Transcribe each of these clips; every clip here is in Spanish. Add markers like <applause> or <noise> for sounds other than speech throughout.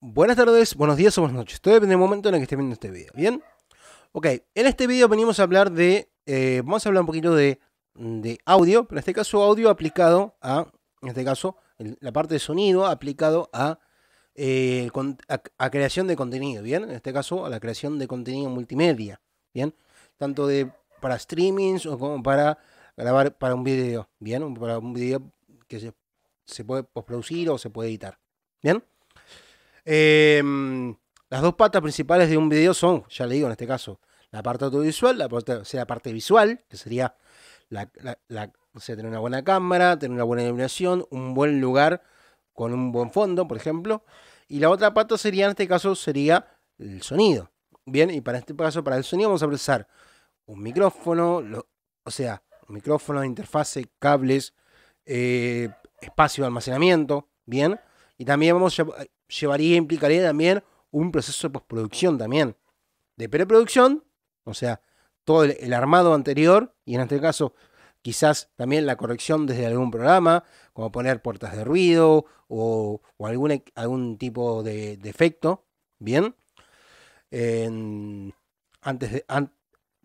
buenas tardes, buenos días o buenas noches. Todo depende del momento en el que esté viendo este video. ¿Bien? Ok, en este video venimos a hablar de. Eh, vamos a hablar un poquito de, audio, pero en este caso audio aplicado a. En este caso, la parte de sonido aplicado eh, a, creación de contenido, ¿bien? En este caso, a la creación de contenido multimedia, ¿bien? Tanto de para streamings o como para grabar para un video, ¿bien? Para un video que se, puede posproducir o se puede editar, ¿bien? Em, las dos patas principales de un video son, ya le digo en este caso, la parte audiovisual, la parte, o sea, la parte visual, que sería la, tener una buena cámara, tener una buena iluminación, un buen lugar con un buen fondo, por ejemplo. Y la otra pata sería, en este caso, sería el sonido. Bien, y para este caso, para el sonido vamos a precisar un micrófono, o sea, micrófono, interfase, cables, eh, espacio de almacenamiento, bien. Y también vamos a llevaría, implicaría también un proceso de postproducción también. De preproducción, o sea, todo el, armado anterior, y en este caso quizás también la corrección desde algún programa, como poner puertas de ruido o, o algún, tipo de, de efecto, ¿bien? antes de,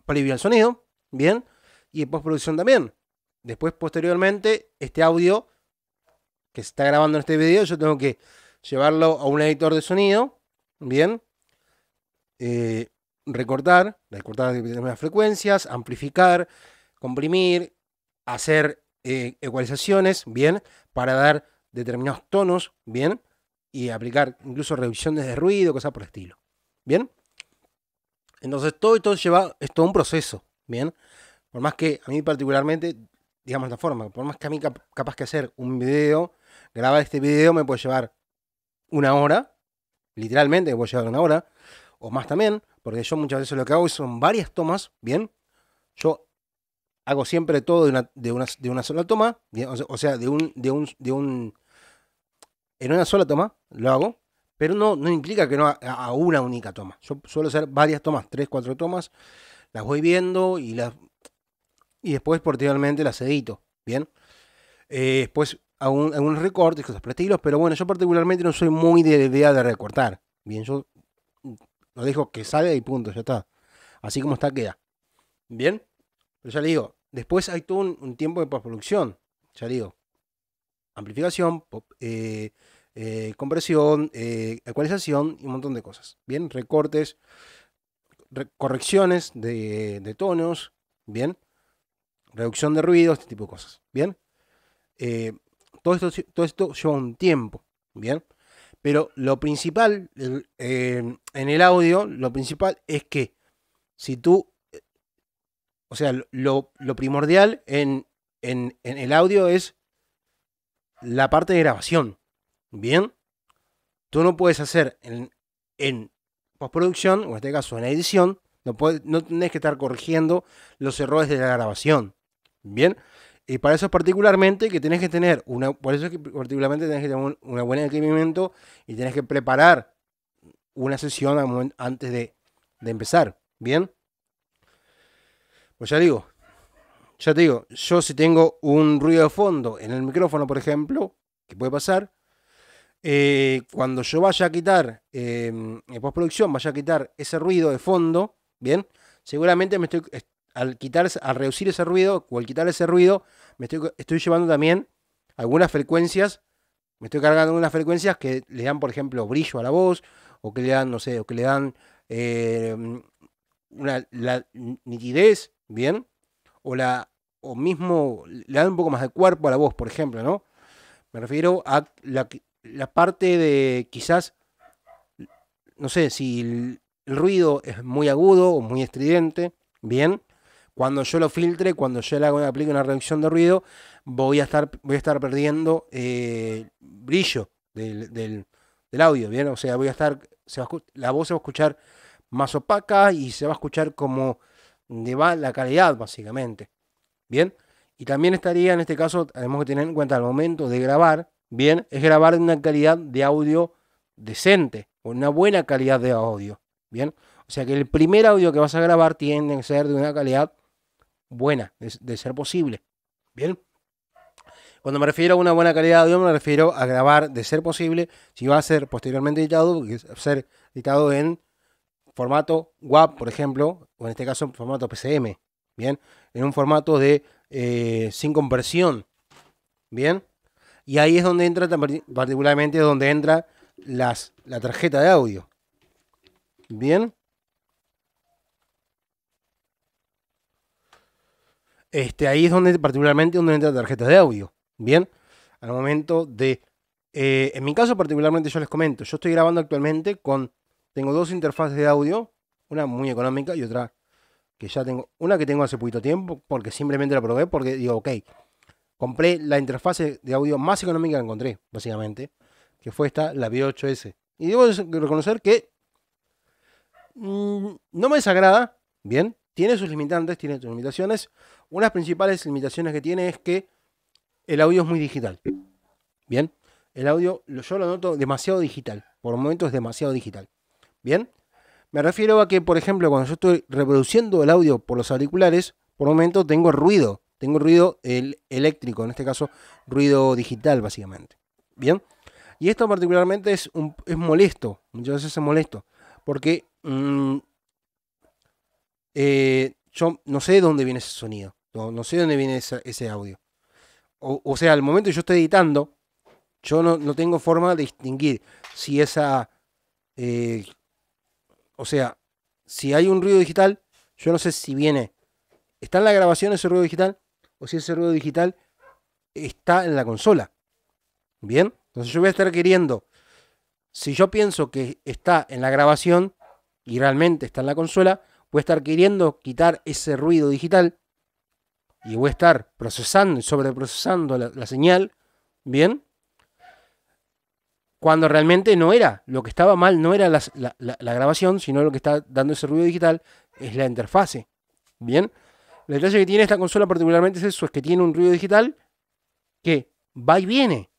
previo al sonido, ¿bien? Y postproducción también. Después, posteriormente, este audio que se está grabando en este video, yo tengo que llevarlo a un editor de sonido, bien, eh, recortar, recortar determinadas frecuencias, amplificar, comprimir, hacer eh, ecualizaciones, bien, para dar determinados tonos, bien, y aplicar incluso revisiones de ruido, cosas por el estilo, bien. Entonces todo esto lleva, es todo un proceso, bien. Por más que a mí particularmente, digamos la forma, por más que a mí capaz que hacer un video, grabar este video me puede llevar una hora, literalmente, voy a llevar una hora, o más también, porque yo muchas veces lo que hago son varias tomas, ¿bien? Yo hago siempre todo de una, de una, sola toma, o sea, de un, de un, de un, en una sola toma lo hago, pero no, no implica que no a, una única toma. Yo suelo hacer varias tomas, tres, cuatro tomas, las voy viendo y las y después posteriormente las edito, ¿bien? Eh, después algunos recortes, cosas por pero bueno, yo particularmente no soy muy de la idea de recortar. Bien, yo lo dejo que sale y punto, ya está. Así como está, queda. Bien, pero ya le digo, después hay todo un, tiempo de postproducción, ya digo, amplificación, eh, eh, compresión, eh, ecualización y un montón de cosas. Bien, recortes, correcciones de, de, tonos, bien, reducción de ruido, este tipo de cosas. Bien, eh, todo esto, todo lleva un tiempo, ¿bien? Pero lo principal en el audio, lo principal es que si tú, o sea, lo, primordial en, el audio es la parte de grabación, ¿bien? Tú no puedes hacer en, postproducción, o en este caso en edición, no, puedes, no tenés que estar corrigiendo los errores de la grabación. Bien, y para eso particularmente que tenés que tener una, por eso que particularmente tenés que tener un, una buen equipamiento y tenés que preparar una sesión antes de, empezar. ¿Bien? Pues ya digo, ya te digo, yo si tengo un ruido de fondo en el micrófono, por ejemplo, que puede pasar, eh, cuando yo vaya a quitar, eh, en postproducción, vaya a quitar ese ruido de fondo, ¿bien? Seguramente me estoy, al, quitar, al reducir ese ruido o al quitar ese ruido, me estoy, estoy llevando también algunas frecuencias, me estoy cargando unas frecuencias que le dan, por ejemplo, brillo a la voz, o que le dan, no sé, o que le dan eh, una, la nitidez, ¿bien? O, la, o mismo le dan un poco más de cuerpo a la voz, por ejemplo, ¿no? Me refiero a la, parte de quizás, no sé, si el ruido es muy agudo o muy estridente, ¿bien? Cuando yo lo filtre, cuando yo le hago, aplique una reducción de ruido, voy a estar, voy a estar perdiendo eh, brillo del, audio, ¿bien? O sea, voy a estar, la voz se va a escuchar más opaca y se va a escuchar como de va la calidad, básicamente, ¿bien? Y también estaría, en este caso, tenemos que tener en cuenta el momento de grabar, ¿bien? Es grabar una calidad de audio decente, o una buena calidad de audio, ¿bien? O sea que el primer audio que vas a grabar tiene que ser de una calidad buena, de, ser posible. Bien. Cuando me refiero a una buena calidad de audio, me refiero a grabar de ser posible, si va a ser posteriormente editado, ser editado en formato WAP, por ejemplo, o en este caso formato PCM, ¿bien? En un formato de eh, sin conversión, ¿bien? Y ahí es donde entra, particularmente, donde entra las, la tarjeta de audio, ¿bien? Este, ahí es donde particularmente donde entra tarjetas de audio. Bien, al momento de... Eh, en mi caso particularmente yo les comento, yo estoy grabando actualmente con... Tengo dos interfaces de audio, una muy económica y otra que ya tengo, una que tengo hace poquito tiempo, porque simplemente la probé, porque digo, ok, compré la interfase de audio más económica que encontré, básicamente, que fue esta, la B8S. Y debo reconocer que mm, no me desagrada, bien, tiene sus limitantes, tiene sus limitaciones. Una de las principales limitaciones que tiene es que el audio es muy digital. Bien, el audio yo lo noto demasiado digital. Por momento es demasiado digital. Bien, me refiero a que, por ejemplo, cuando yo estoy reproduciendo el audio por los auriculares, por momento tengo ruido. Tengo ruido el eléctrico, en este caso ruido digital, básicamente. Bien, y esto particularmente es, un, molesto. Muchas veces es molesto. Porque mm, eh, yo no sé de dónde viene ese sonido. No, no sé dónde viene ese, audio. O, sea, al momento que yo estoy editando, yo no, tengo forma de distinguir si esa... Eh, o sea, si hay un ruido digital, yo no sé si viene... ¿Está en la grabación ese ruido digital? O si ese ruido digital está en la consola. Bien, entonces yo voy a estar queriendo, si yo pienso que está en la grabación y realmente está en la consola, voy a estar queriendo quitar ese ruido digital y voy a estar procesando y sobreprocesando la, señal, ¿bien? Cuando realmente no era, lo que estaba mal no era la, grabación, sino lo que está dando ese ruido digital es la interfase, ¿bien? La detalle que tiene esta consola particularmente es eso, es que tiene un ruido digital que va y viene,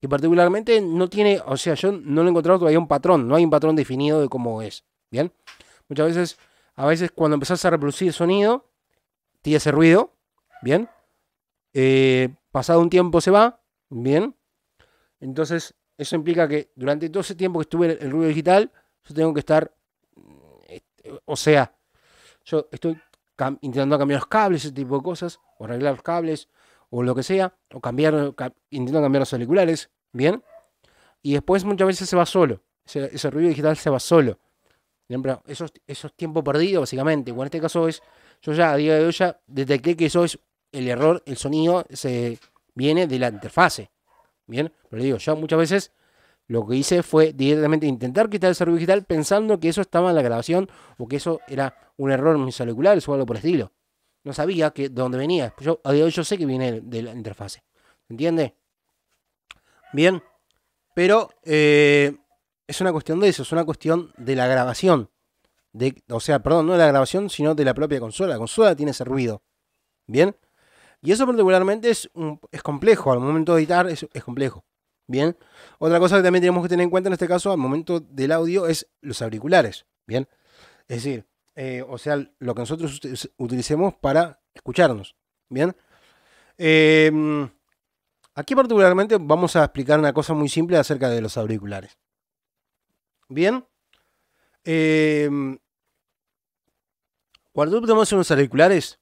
que particularmente no tiene, o sea, yo no lo he encontrado todavía un patrón, no hay un patrón definido de cómo es, ¿bien? Muchas veces, a veces cuando empezás a reproducir sonido, tiene ese ruido, Bien. Eh, pasado un tiempo se va. Bien. Entonces, eso implica que durante todo ese tiempo que estuve en el ruido digital, yo tengo que estar. Eh, este, o sea, yo estoy intentando cambiar los cables, ese tipo de cosas, o arreglar los cables, o lo que sea, o cambiar, intento cambiar los auriculares, ¿bien? Y después muchas veces se va solo, ese, ruido digital se va solo. Eso, eso es tiempo perdido, básicamente. bueno en este caso es, yo ya a día de hoy ya detecté que eso es el error, el sonido se viene de la interfase. Bien, pero digo, yo muchas veces lo que hice fue directamente intentar quitar el servicio digital pensando que eso estaba en la grabación o que eso era un error en mis o algo por el estilo. No sabía que de dónde venía. Yo, hoy yo sé que viene de la interfase. ¿Entiende? Bien. Pero eh, es una cuestión de eso, es una cuestión de la grabación. De, o sea, perdón, no de la grabación, sino de la propia consola. La consola tiene ese ruido. Bien. Y eso particularmente es, es complejo, al momento de editar es, complejo. Bien. Otra cosa que también tenemos que tener en cuenta en este caso, al momento del audio, es los auriculares. Bien. Es decir, eh, o sea, lo que nosotros utilicemos para escucharnos. Bien. Em, aquí particularmente vamos a explicar una cosa muy simple acerca de los auriculares. Bien. Em, cuando tú tomas unos auriculares,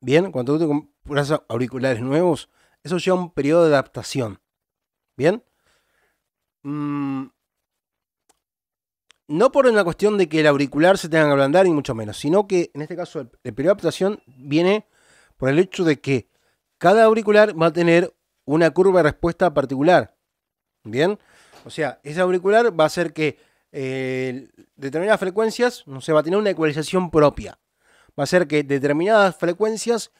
bien, cuando tú auriculares nuevos, eso lleva un periodo de adaptación. ¿Bien? Mm. No por una cuestión de que el auricular se tenga que ablandar, ni mucho menos, sino que en este caso el, periodo de adaptación viene por el hecho de que cada auricular va a tener una curva de respuesta particular. ¿Bien? O sea, ese auricular va a hacer que eh, determinadas frecuencias, no sé, va a tener una ecualización propia. Va a hacer que determinadas frecuencias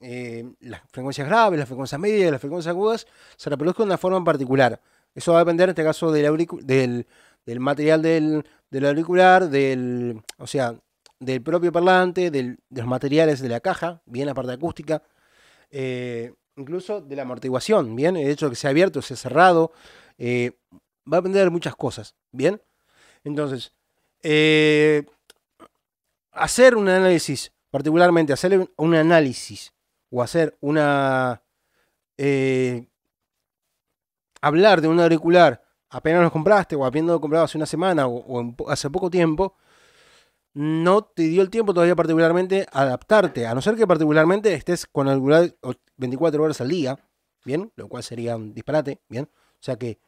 eh, las frecuencias graves, las frecuencias medias las frecuencias agudas se reproduzcan de una forma en particular. Eso va a depender en este caso del, material del, auricular, del, o sea, del propio parlante, de los materiales de la caja, bien la parte acústica, eh, incluso de la amortiguación, bien, el hecho de que sea abierto, o sea cerrado, eh, va a depender de muchas cosas, bien. Entonces, hacer un análisis, particularmente hacer un análisis o hacer una... Eh, hablar de un auricular apenas lo compraste o habiendo comprado hace una semana o, hace poco tiempo, no te dio el tiempo todavía particularmente adaptarte, a no ser que particularmente estés con auricular 24 horas al día, ¿bien? Lo cual sería un disparate, ¿bien? O sea que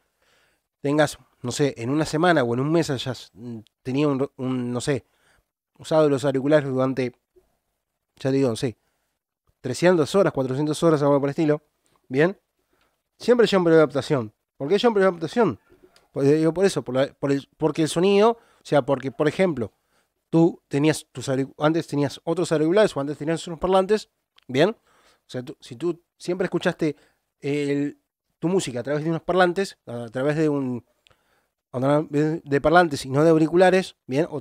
tengas, no sé, en una semana o en un mes hayas mm, tenido un, no sé, usado los auriculares durante, ya te digo, no sé, 300 horas, 400 horas, algo por el estilo. Bien. Siempre hay un periodo de adaptación. ¿Por qué hay un periodo de adaptación? Pues, eh, digo por eso, por porque el sonido, o sea, porque, por ejemplo, tú tenías tus antes tenías otros auriculares o antes tenías unos parlantes, ¿bien? O sea, si tú siempre escuchaste tu música a través de unos parlantes, a través de un de parlantes y no de auriculares, ¿bien? O,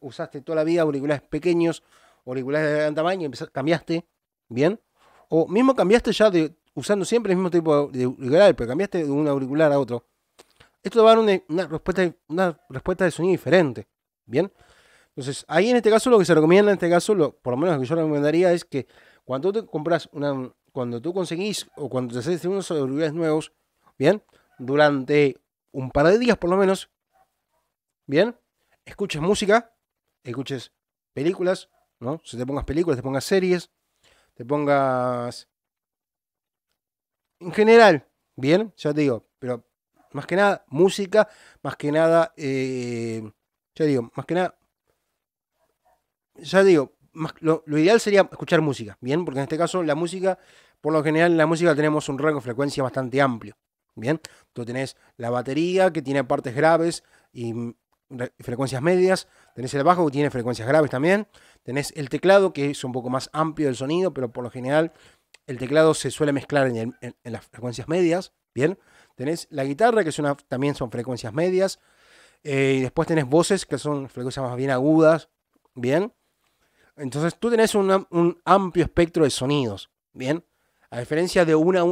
usaste toda la vida auriculares pequeños, auriculares de gran tamaño, cambiaste, ¿Bien? O mismo cambiaste ya de, usando siempre el mismo tipo de auricular, pero cambiaste de un auricular a otro. Esto te va a dar una, respuesta, una respuesta de sonido diferente. ¿Bien? Entonces, ahí en este caso lo que se recomienda, en este caso, por lo menos lo que yo recomendaría es que cuando tú te compras una, cuando tú conseguís o cuando te haces unos auriculares nuevos, ¿bien? Durante un par de días por lo menos, ¿bien? Escuches música, escuches películas, ¿no? Si te pongas películas, te pongas series, te pongas... En general, bien, ya te digo, pero más que nada música, más que nada, eh, ya digo, más que nada, ya digo, lo, ideal sería escuchar música, bien, porque en este caso la música, por lo general en la música tenemos un rango de frecuencia bastante amplio, bien, tú tenés la batería que tiene partes graves y frecuencias medias, tenés el bajo que tiene frecuencias graves también, tenés el teclado que es un poco más amplio del sonido, pero por lo general el teclado se suele mezclar en, las frecuencias medias, ¿bien? Tenés la guitarra que es también son frecuencias medias, eh, y después tenés voces que son frecuencias más bien agudas, ¿bien? Entonces tú tenés un amplio espectro de sonidos, ¿bien? A diferencia de una,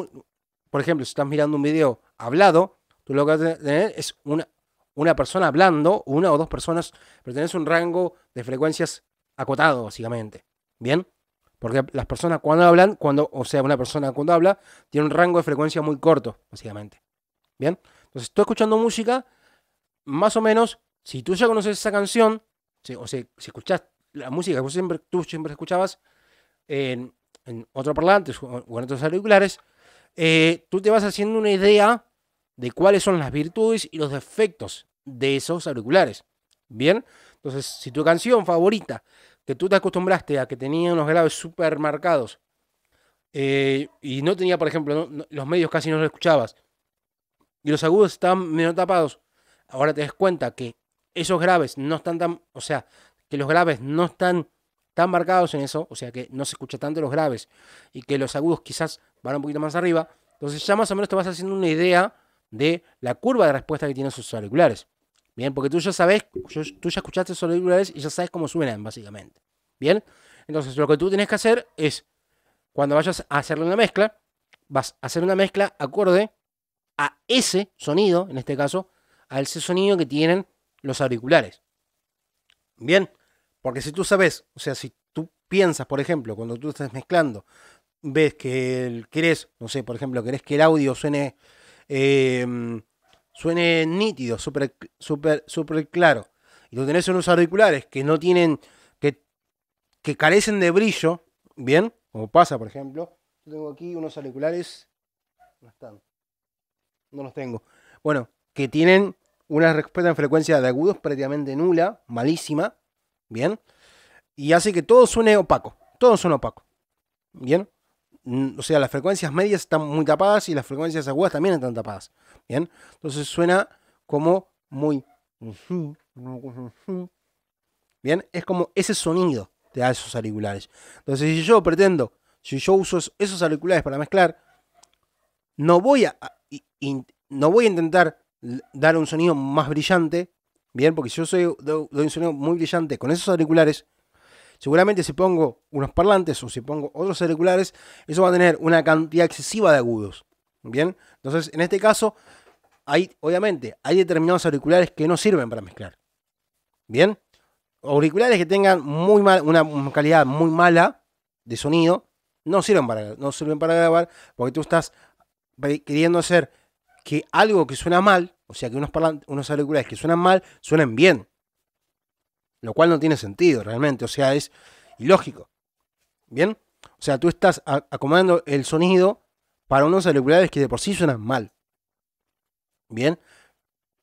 por ejemplo, si estás mirando un video hablado, tú lo que vas a tener es una, una persona hablando, una o dos personas, pero tenés un rango de frecuencias acotado, básicamente. ¿Bien? Porque las personas cuando hablan, cuando, o sea, una persona cuando habla, tiene un rango de frecuencia muy corto, básicamente. ¿Bien? Entonces, estoy escuchando música, más o menos, si tú ya conoces esa canción, o sea, si escuchás la música que tú siempre escuchabas en, otro parlante o en otros auriculares, eh, tú te vas haciendo una idea de cuáles son las virtudes y los defectos de esos auriculares. Bien, entonces si tu canción favorita, que tú te acostumbraste a que tenía unos graves súper marcados eh, y no tenía, por ejemplo, los medios casi no los escuchabas y los agudos estaban menos tapados, ahora te das cuenta que esos graves no están tan, o sea, que los graves no están tan marcados en eso, o sea que no se escucha tanto los graves y que los agudos quizás van un poquito más arriba, entonces ya más o menos te vas haciendo una idea de la curva de respuesta que tienen sus auriculares. Bien, porque tú ya sabes, tú ya escuchaste esos auriculares y ya sabes cómo suenan, básicamente. Bien, entonces lo que tú tienes que hacer es, cuando vayas a hacerle una mezcla, vas a hacer una mezcla acorde a ese sonido, en este caso, a ese sonido que tienen los auriculares. Bien, porque si tú sabes, o sea, si tú piensas, por ejemplo, cuando tú estás mezclando, ves que el, querés, no sé, por ejemplo, querés que el audio suene Em, suene nítido, súper super, super claro. Y lo tenés unos auriculares que no tienen, que, que carecen de brillo, ¿bien? Como pasa, por ejemplo. Yo tengo aquí unos auriculares, no están, no los tengo. Bueno, que tienen una respuesta en frecuencia de agudos prácticamente nula, malísima, ¿bien? Y hace que todo suene opaco, todo suena opaco, ¿bien? o sea, las frecuencias medias están muy tapadas y las frecuencias agudas también están tapadas. Bien, entonces suena como muy. Bien, es como ese sonido te da esos auriculares. Entonces, si yo pretendo, si yo uso esos auriculares para mezclar, no voy a, no voy a intentar dar un sonido más brillante. Bien, porque si yo soy, doy un sonido muy brillante con esos auriculares, Seguramente si pongo unos parlantes o si pongo otros auriculares, eso va a tener una cantidad excesiva de agudos. Bien, entonces en este caso, hay, obviamente, hay determinados auriculares que no sirven para mezclar. Bien, auriculares que tengan muy mal, una calidad muy mala de sonido, no sirven para, no sirven para grabar porque tú estás queriendo hacer que algo que suena mal, o sea, que unos, unos auriculares que suenan mal, suenen bien. Lo cual no tiene sentido realmente, o sea, es ilógico. ¿Bien? O sea, tú estás acomodando el sonido para unos auriculares que de por sí suenan mal. ¿Bien?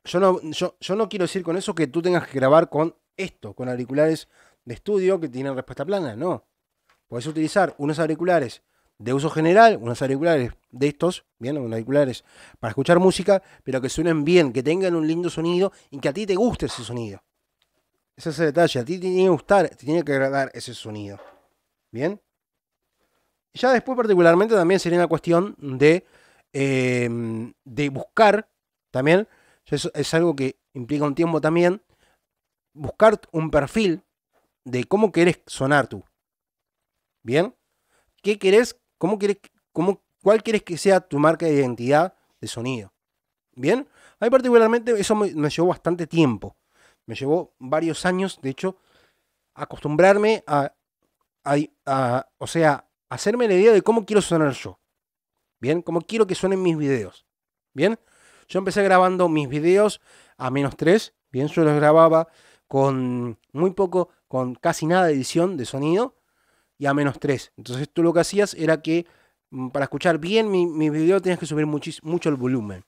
Yo no, yo, no quiero decir con eso que tú tengas que grabar con esto, con auriculares de estudio que tienen respuesta plana, no. Puedes utilizar unos auriculares de uso general, unos auriculares de estos, bien, unos auriculares para escuchar música, pero que suenen bien, que tengan un lindo sonido y que a ti te guste ese sonido. Ese es el detalle. A ti te tiene que gustar, te tiene que agradar ese sonido. ¿Bien? Ya después particularmente también sería una cuestión de, em, de buscar, también, eso es algo que implica un tiempo también, buscar un perfil de cómo querés sonar tú. ¿Bien? ¿Qué querés? ¿Cómo querés? Cómo, ¿Cuál quieres que sea tu marca de identidad de sonido? ¿Bien? ahí particularmente eso me llevó bastante tiempo. Me llevó varios años, de hecho, acostumbrarme a, a, o sea, hacerme la idea de cómo quiero sonar yo. Bien, cómo quiero que suenen mis videos. Bien, yo empecé grabando mis videos a menos 3. Bien, yo los grababa con muy poco, con casi nada de edición de sonido y a menos 3. Entonces tú lo que hacías era que mm, para escuchar bien mi, videos video tenías que subir mucho el volumen.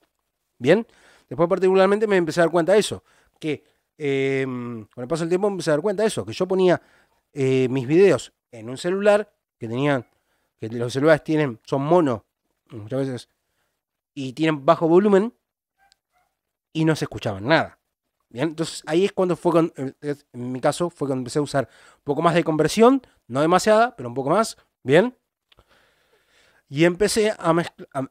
Bien, después particularmente me empecé a dar cuenta de eso, que Em, con el paso del tiempo empecé a dar cuenta de eso, que yo ponía eh, mis videos en un celular que tenían, que los celulares tienen, son mono muchas veces, y tienen bajo volumen y no se escuchaban nada. Bien, entonces ahí es cuando fue, eh, en mi caso, fue cuando empecé a usar un poco más de conversión, no demasiada, pero un poco más, bien. Y empecé a,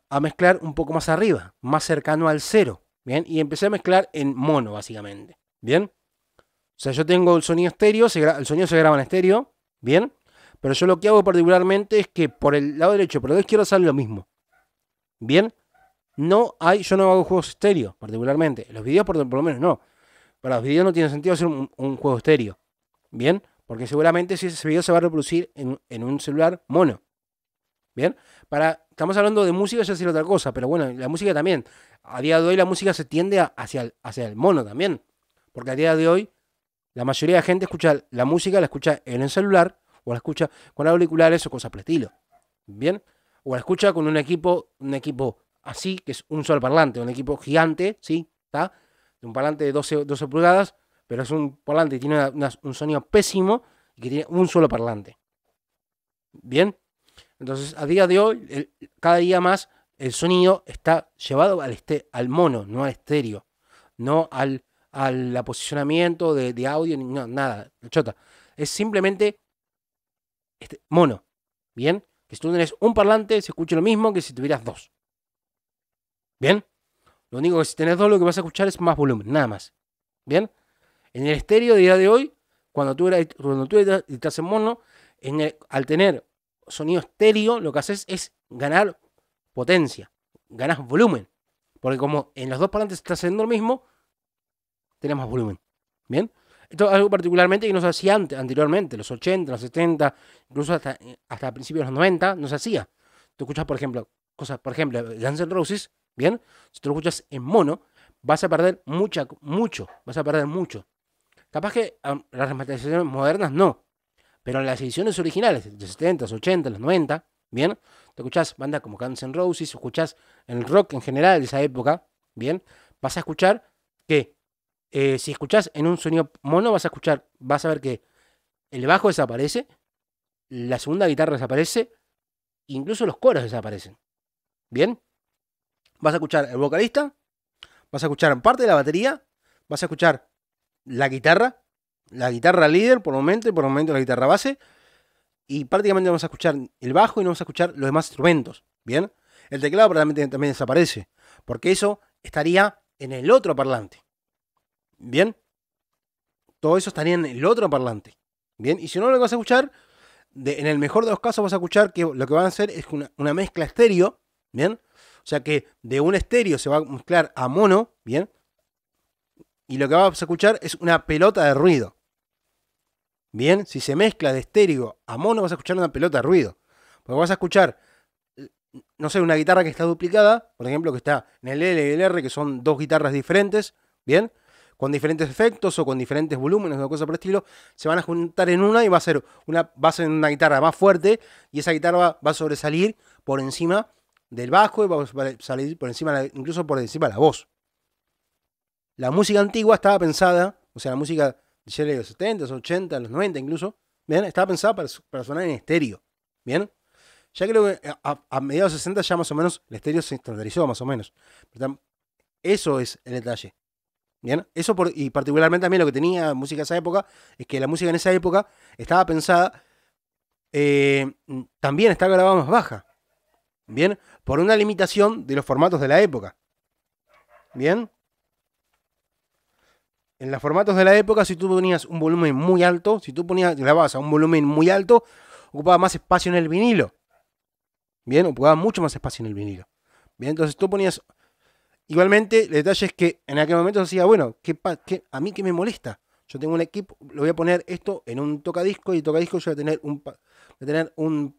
a, mezclar un poco más arriba, más cercano al cero, bien. Y empecé a mezclar en mono, básicamente. ¿Bien? O sea, yo tengo el sonido estéreo, el sonido se graba en estéreo, ¿bien? Pero yo lo que hago particularmente es que por el lado derecho por el lado izquierdo sale lo mismo. ¿Bien? No hay, yo no hago juegos estéreo, particularmente. Los videos por, lo menos no. Para los videos no tiene sentido hacer un, juego estéreo. ¿Bien? Porque seguramente si ese video se va a reproducir en, un celular mono. ¿Bien? Para, estamos hablando de música, ya es otra cosa, pero bueno, la música también. A día de hoy la música se tiende hacia, hacia el mono también. Porque a día de hoy, la mayoría de la gente escucha la música, la escucha en el celular o la escucha con auriculares o cosas por estilo. ¿Bien? O la escucha con un equipo, un equipo así, que es un solo parlante, un equipo gigante, ¿sí? ¿Está? De un parlante de 12, pulgadas, pero es un parlante que tiene un sonido pésimo y que tiene un solo parlante. ¿Bien? Entonces, a día de hoy, cada día más, el sonido está llevado al, este, al mono, no al estéreo, no al al posicionamiento de, audio, ni, nada, chota. Es simplemente este, mono, ¿bien? Que si tú tenés un parlante se escucha lo mismo que si tuvieras dos. ¿Bien? Lo único que si tenés dos lo que vas a escuchar es más volumen, nada más. ¿Bien? En el estéreo de día de hoy, cuando tú, eras, en mono, en al tener sonido estéreo, lo que haces es ganar potencia, ganas volumen. Porque como en los dos parlantes estás haciendo lo mismo, tenemos más volumen. ¿Bien? Esto es algo particularmente que no se hacía antes, anteriormente, los 80, los 70, incluso hasta, eh, hasta principios de los 90, no se hacía. Tú escuchas, por ejemplo, cosas, por ejemplo, Guns Roses, ¿bien? Si tú lo escuchas en mono, vas a perder mucha, mucho, vas a perder mucho. Capaz que las remasterizaciones modernas no, pero en las ediciones originales, de los 70, los 80, los 90, ¿bien? Te escuchas bandas como Guns N' Roses, escuchas el rock en general de esa época, ¿bien? Vas a escuchar que eh, si escuchás en un sonido mono, vas a escuchar, vas a ver que el bajo desaparece, la segunda guitarra desaparece, incluso los coros desaparecen. ¿Bien? Vas a escuchar el vocalista, vas a escuchar parte de la batería, vas a escuchar la guitarra, la guitarra líder por un momento y por un momento la guitarra base, y prácticamente vamos a escuchar el bajo y no vamos a escuchar los demás instrumentos. ¿Bien? El teclado prácticamente también desaparece, porque eso estaría en el otro parlante. Bien. Todo eso estaría en el otro parlante. Bien. Y si no lo vas a escuchar, en el mejor de los casos vas a escuchar que lo que van a hacer es una, una mezcla estéreo. Bien. O sea que de un estéreo se va a mezclar a mono. Bien. Y lo que vas a escuchar es una pelota de ruido. Bien, si se mezcla de estéreo a mono, vas a escuchar una pelota de ruido. Porque vas a escuchar, no sé, una guitarra que está duplicada, por ejemplo, que está en el L y el R, que son dos guitarras diferentes, ¿bien? con diferentes efectos o con diferentes volúmenes o cosas por el estilo, se van a juntar en una y va a ser una, una guitarra más fuerte y esa guitarra va, a sobresalir por encima del bajo y va a salir por encima, incluso por encima de la voz. La música antigua estaba pensada, o sea, la música de los 70, los 80, los 90 incluso, ¿bien? estaba pensada para, sonar en estéreo. ¿Bien? Ya creo que a, mediados de 60 ya más o menos el estéreo se estandarizó, más o menos. Eso es el detalle. ¿Bien? Eso por, y particularmente también lo que tenía música esa época es que la música en esa época estaba pensada, eh, también estaba grabada más baja. ¿Bien? Por una limitación de los formatos de la época. ¿Bien? En los formatos de la época, si tú ponías un volumen muy alto, si tú ponías, grababas a un volumen muy alto, ocupaba más espacio en el vinilo. Bien, ocupaba mucho más espacio en el vinilo. Bien, entonces tú ponías Igualmente, el detalle es que en aquel momento decía, bueno, ¿qué, a mí qué me molesta? Yo tengo un equipo, lo voy a poner esto en un tocadisco y el tocadisco yo voy a tener un, tener un,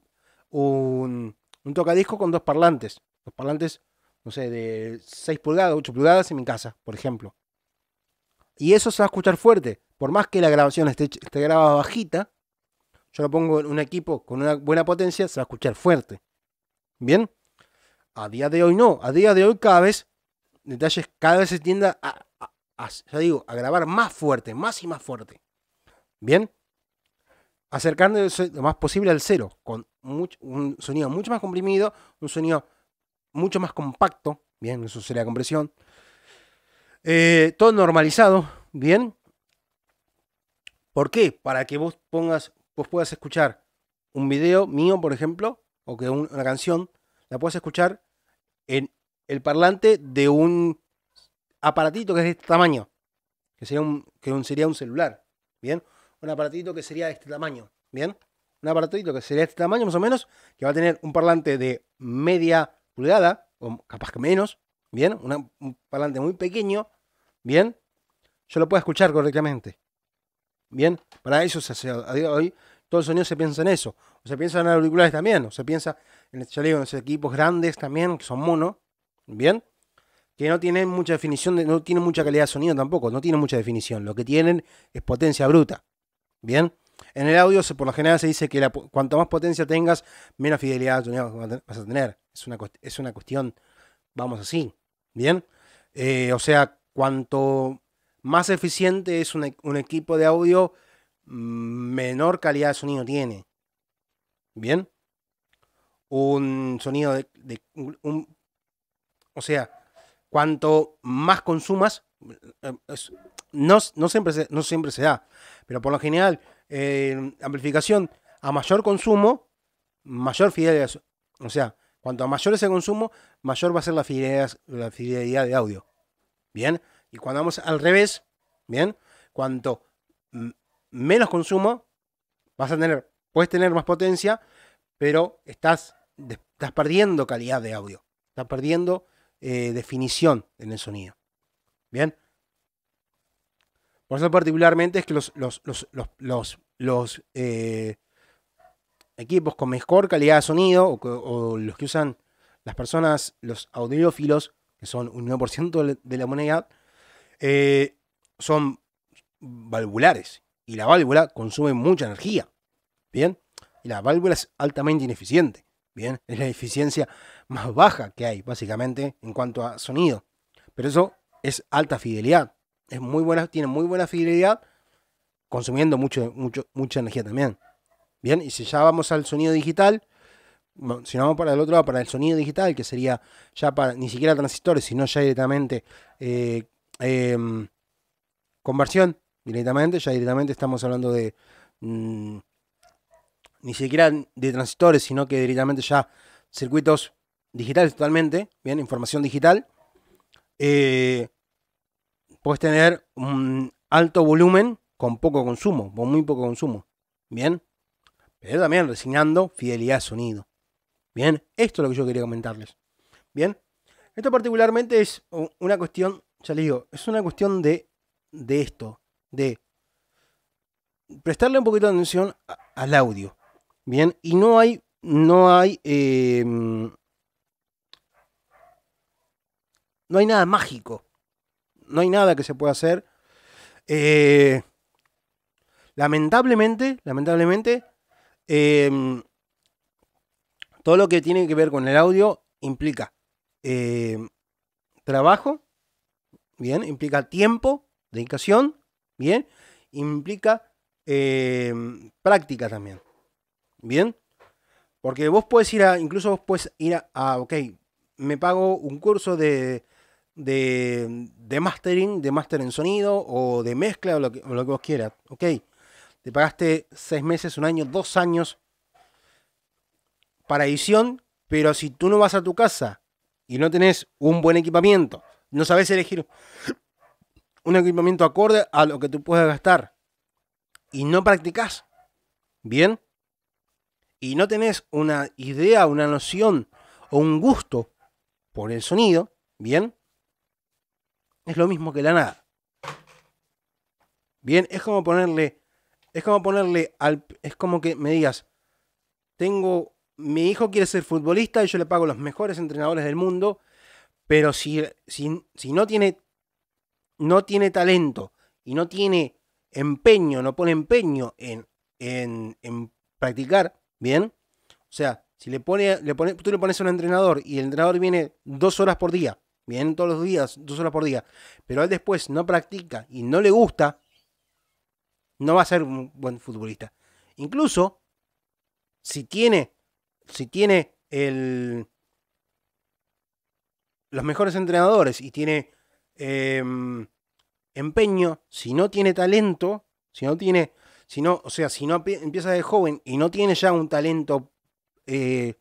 un, tocadisco con dos parlantes. Dos parlantes, no sé, de 6 pulgadas, 8 pulgadas en mi casa, por ejemplo. Y eso se va a escuchar fuerte. Por más que la grabación esté, esté grabada bajita, yo lo pongo en un equipo con una buena potencia, se va a escuchar fuerte. ¿Bien? A día de hoy no. A día de hoy cada detalles cada vez se tienda a, digo, a grabar más fuerte, más y más fuerte. Bien, acercándose lo más posible al cero, con un sonido mucho más comprimido, un sonido mucho más compacto, bien, eso sería compresión. Eh, todo normalizado, bien. ¿Por qué? Para que vos pongas, vos puedas escuchar un video mío, por ejemplo, o que una canción, la puedas escuchar en el parlante de un aparatito que es de este tamaño, que sería un, que sería un celular, ¿bien? Un aparatito que sería de este tamaño, ¿bien? Un aparatito que sería de este tamaño más o menos, que va a tener un parlante de media pulgada, o capaz que menos, ¿bien? un parlante muy pequeño, ¿bien? Yo lo puedo escuchar correctamente, ¿bien? Para eso se hace hoy, todo el sonido se piensa en eso, o se piensa en auriculares también, o se piensa en, el en equipos grandes también, que son monos Bien. Que no tienen mucha definición, no tienen mucha calidad de sonido tampoco, no tienen mucha definición. Lo que tienen es potencia bruta. Bien. En el audio, por lo general, se dice que cuanto más potencia tengas, menos fidelidad de sonido vas a tener. Es una, es una cuestión, vamos así. Bien. Eh, o sea, cuanto más eficiente es e-, un, equipo de audio, menor calidad de sonido tiene. Bien. Un sonido de, o sea, cuanto más consumas, eh, no, siempre, se, no siempre da, pero por lo general, eh, amplificación a mayor consumo, mayor fidelidad. O sea, cuanto mayor es el consumo, mayor va a ser la fidelidad, la fidelidad de audio. Bien, y cuando vamos al revés, bien, cuanto menos consumo, vas a tener, puedes tener más potencia, pero estás, estás perdiendo calidad de audio, estás perdiendo eh, definición en el sonido. Bien. Por eso particularmente es que los, los, los, eh, equipos con mejor calidad de sonido o, los que usan las personas, los audiófilos, que son un 9% de la moneda, eh, son valvulares. Y la válvula consume mucha energía. Bien. Y la válvula es altamente ineficiente. Bien, es la eficiencia más baja que hay, básicamente, en cuanto a sonido. Pero eso es alta fidelidad. Es muy buena, tiene muy buena fidelidad, consumiendo mucho, mucha energía también. Bien, y si ya vamos al sonido digital, si no vamos para el otro lado, para el sonido digital, que sería ya para ni siquiera transistores, sino ya directamente eh, em, conversión, directamente, ya directamente estamos hablando de mm, ni siquiera de transistores, sino que directamente ya circuitos digitales totalmente, bien, información digital, eh, puedes tener un alto volumen con poco consumo, con muy poco consumo, bien, pero también resignando fidelidad a sonido, bien, esto es lo que yo quería comentarles, bien, esto particularmente es una cuestión, ya les digo, es una cuestión de, de esto, de prestarle un poquito de atención al audio, Bien, y no hay, no hay, em, no hay nada mágico. No hay nada que se pueda hacer. Eh, lamentablemente, lamentablemente, em, todo lo que tiene que ver con el audio implica em, trabajo, bien, implica tiempo, dedicación, bien, implica práctica también. ¿Bien? Porque vos puedes ir a, incluso vos puedes ir a, ah, ok, me pago un curso de, de, de, mastering, de máster en sonido o de mezcla o lo que, lo que vos quieras, ok. Te pagaste seis meses, un año, dos años para edición, pero si tú no vas a tu casa y no tenés un buen equipamiento, no sabes elegir un equipamiento acorde a lo que tú puedes gastar y no practicas, bien, y no tenés una idea, una noción o un gusto por el sonido, ¿bien? Es lo mismo que la nada. Bien, es como ponerle, es como ponerle al, es como que me digas, tengo, mi hijo quiere ser futbolista y yo le pago los mejores entrenadores del mundo, pero si, si, si no tiene, no tiene talento y no tiene empeño, no pone empeño en, en, en practicar, ¿Bien? O sea, si le pone, le tú le pones a un entrenador y el entrenador viene dos horas por día, bien todos los días, dos horas por día, pero él después no practica y no le gusta, no va a ser un buen futbolista. Incluso si tiene, si tiene el, los mejores entrenadores y tiene em, empeño, si no tiene talento, si no tiene si no, o sea, si no empieza de joven y no tiene ya un talento eh,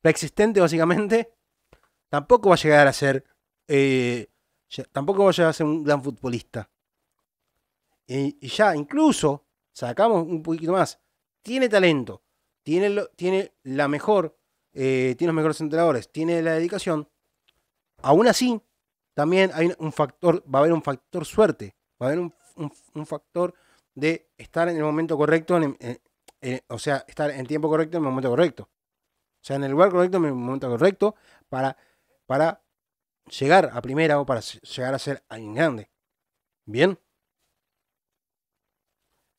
preexistente, básicamente, tampoco va a llegar a ser. Eh, tampoco va a llegar a ser un gran futbolista. Y, ya, incluso, sacamos un poquito más. Tiene talento, tiene, tiene la mejor, eh, tiene los mejores entrenadores, tiene la dedicación. Aún así, también hay un factor, va a haber un factor suerte, va a haber un factor de estar en el momento correcto, eh, eh, o sea, estar en tiempo correcto en el momento correcto. O sea, en el lugar correcto en el momento correcto para, para llegar a primera o para llegar a ser alguien grande. Bien.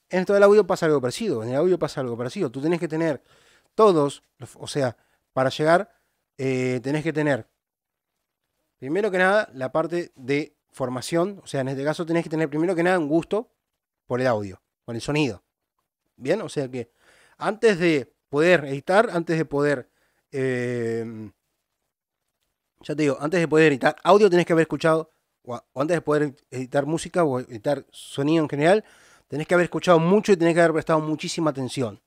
En todo el audio pasa algo parecido. En el audio pasa algo parecido. Tú tenés que tener todos, o sea, para llegar, eh, tenés que tener, primero que nada, la parte de formación. O sea, en este caso tenés que tener primero que nada un gusto por el audio, por el sonido. Bien, o sea que antes de poder editar, antes de poder... Em, ya te digo, antes de poder editar audio tenés que haber escuchado, o, antes de poder editar música o editar sonido en general, tenés que haber escuchado mucho y tenés que haber prestado muchísima atención.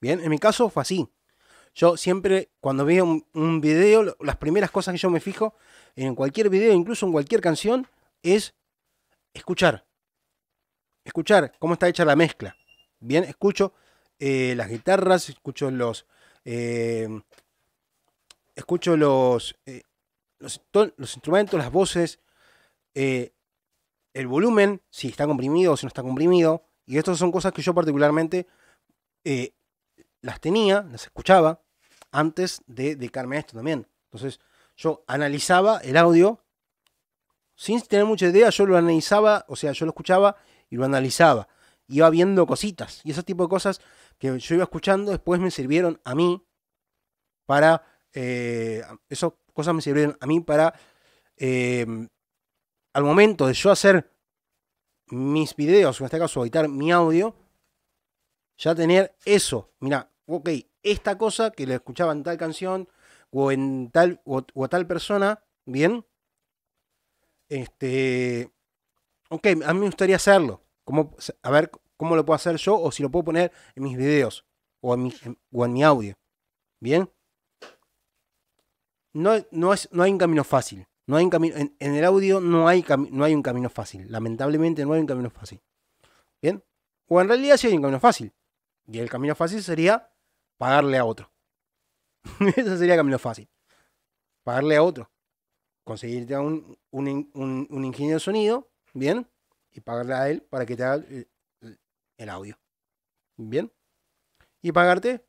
Bien, en mi caso fue así. Yo siempre, cuando veo un video, las primeras cosas que yo me fijo en cualquier video, incluso en cualquier canción, es escuchar escuchar cómo está hecha la mezcla. Bien, escucho eh, las guitarras, escucho los. Eh, escucho los, eh, los, instrumentos, las voces, el volumen, si está comprimido o si no está comprimido. Y estas son cosas que yo particularmente las tenía, las escuchaba antes de dedicarme a esto también. Entonces, yo analizaba el audio sin tener mucha idea, yo lo analizaba, o sea, yo lo escuchaba y lo analizaba. Iba viendo cositas y ese tipo de cosas que yo iba escuchando después me sirvieron a mí para... Eh, esas cosas me sirvieron a mí para... Eh, al momento de yo hacer mis videos, en este caso editar mi audio, ya tener eso. Mira, ok, esta cosa que le escuchaba en tal canción o en tal o, o a tal persona, bien, este, ok, a mí me gustaría hacerlo. ¿Cómo, a ver cómo lo puedo hacer yo o si lo puedo poner en mis videos o en mi, audio. ¿Bien? No, no, es, no hay un camino fácil. No hay en, el audio no hay, no hay un camino fácil. Lamentablemente no hay un camino fácil. ¿Bien? O en realidad sí hay un camino fácil. Y el camino fácil sería pagarle a otro. <laughs> Ese sería el camino fácil. Pagarle a otro. Conseguirte a un, un, un ingeniero de sonido ¿bien? Y pagarle a él para que te haga eh, el, audio, ¿bien? Y pagarte,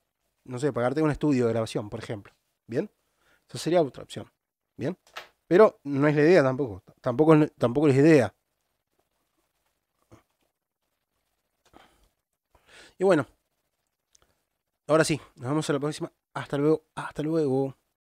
no sé, pagarte un estudio de grabación, por ejemplo, ¿bien? Esa sería otra opción, ¿bien? Pero no es la idea tampoco, tampoco, tampoco es la idea. Y bueno, ahora sí, nos vemos en la próxima. Hasta luego, hasta luego.